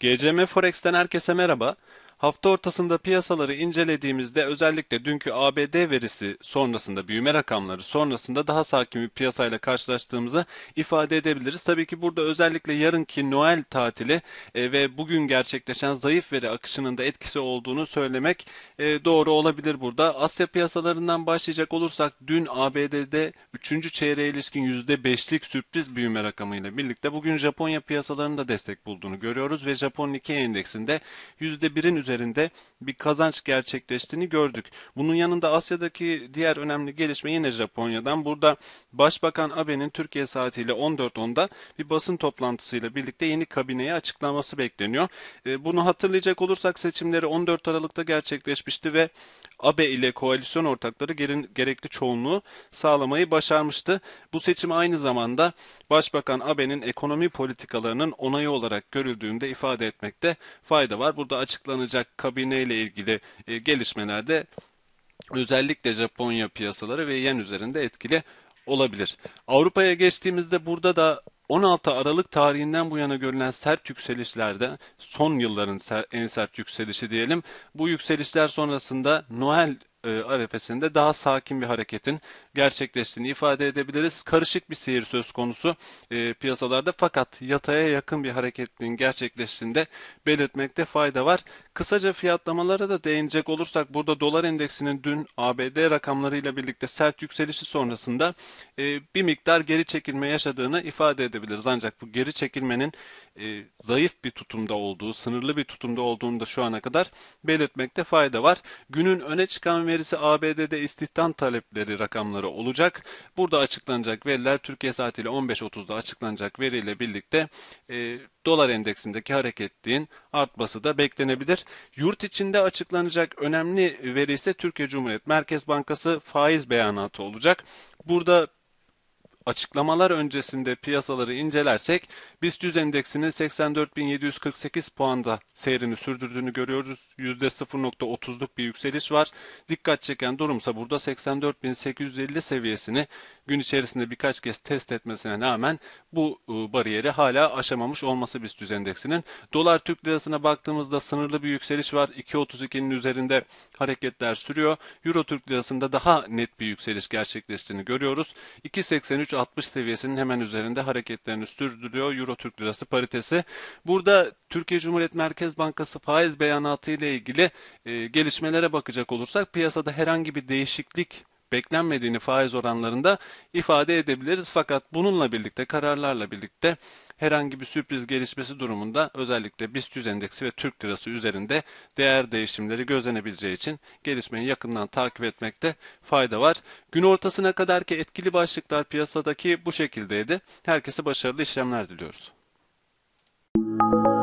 GCM Forex'ten herkese merhaba. Hafta ortasında piyasaları incelediğimizde özellikle dünkü ABD verisi sonrasında büyüme rakamları sonrasında daha sakin bir piyasayla karşılaştığımızı ifade edebiliriz. Tabii ki burada özellikle yarınki Noel tatili e, ve bugün gerçekleşen zayıf veri akışının da etkisi olduğunu söylemek e, doğru olabilir burada. Asya piyasalarından başlayacak olursak dün ABD'de 3. çeyreğe ilişkin %5'lik sürpriz büyüme rakamıyla birlikte bugün Japonya piyasalarında destek bulduğunu görüyoruz ve Japon Nikkei endeksinde %1'in üzerinde üzerinde bir kazanç gerçekleştiğini gördük. Bunun yanında Asya'daki diğer önemli gelişme yine Japonya'dan. Burada Başbakan Abe'nin Türkiye saatiyle 14.10'da bir basın toplantısıyla birlikte yeni kabineye açıklaması bekleniyor. E, bunu hatırlayacak olursak seçimleri 14 Aralık'ta gerçekleşmişti ve Abe ile koalisyon ortakları gerekli çoğunluğu sağlamayı başarmıştı. Bu seçim aynı zamanda Başbakan Abe'nin ekonomi politikalarının onayı olarak görüldüğünde ifade etmekte fayda var. Burada açıklanacak Ocak kabine ilgili e, gelişmelerde özellikle Japonya piyasaları ve yen üzerinde etkili olabilir. Avrupa'ya geçtiğimizde burada da 16 Aralık tarihinden bu yana görülen sert yükselişlerde son yılların en sert yükselişi diyelim. Bu yükselişler sonrasında Noel e, arefesinde daha sakin bir hareketin gerçekleştiğini ifade edebiliriz. Karışık bir seyir söz konusu e, piyasalarda fakat yataya yakın bir hareketliğin gerçekleştiğinde belirtmekte fayda var. Kısaca fiyatlamalara da değinecek olursak burada dolar endeksinin dün ABD rakamlarıyla birlikte sert yükselişi sonrasında e, bir miktar geri çekilme yaşadığını ifade edebiliriz. Ancak bu geri çekilmenin e, zayıf bir tutumda olduğu, sınırlı bir tutumda olduğunu da şu ana kadar belirtmekte fayda var. Günün öne çıkan verisi ABD'de istihdam talepleri rakamları olacak. Burada açıklanacak veriler Türkiye saatiyle 15.30'da açıklanacak veriyle birlikte e, dolar endeksindeki hareketliğin artması da beklenebilir. Yurt içinde açıklanacak önemli veri ise Türkiye Cumhuriyet Merkez Bankası faiz beyanatı olacak. Burada açıklamalar öncesinde piyasaları incelersek BIST endeksinin 84.748 puanda seyrini sürdürdüğünü görüyoruz. %0.30'luk bir yükseliş var. Dikkat çeken durumsa burada 84.850 seviyesini gün içerisinde birkaç kez test etmesine rağmen bu e, bariyeri hala aşamamış olması BIST endeksinin. Dolar Türk lirasına baktığımızda sınırlı bir yükseliş var. 2.32'nin üzerinde hareketler sürüyor. Euro Türk lirasında daha net bir yükseliş gerçekleştiğini görüyoruz. 2.83 63.60 seviyesinin hemen üzerinde hareketlerini sürdürüyor Euro Türk Lirası paritesi. Burada Türkiye Cumhuriyet Merkez Bankası faiz beyanatı ile ilgili e, gelişmelere bakacak olursak piyasada herhangi bir değişiklik beklenmediğini faiz oranlarında ifade edebiliriz. Fakat bununla birlikte kararlarla birlikte herhangi bir sürpriz gelişmesi durumunda özellikle BIST 100 endeksi ve Türk lirası üzerinde değer değişimleri gözlenebileceği için gelişmeyi yakından takip etmekte fayda var. Gün ortasına kadar ki etkili başlıklar piyasadaki bu şekildeydi. Herkese başarılı işlemler diliyoruz. Müzik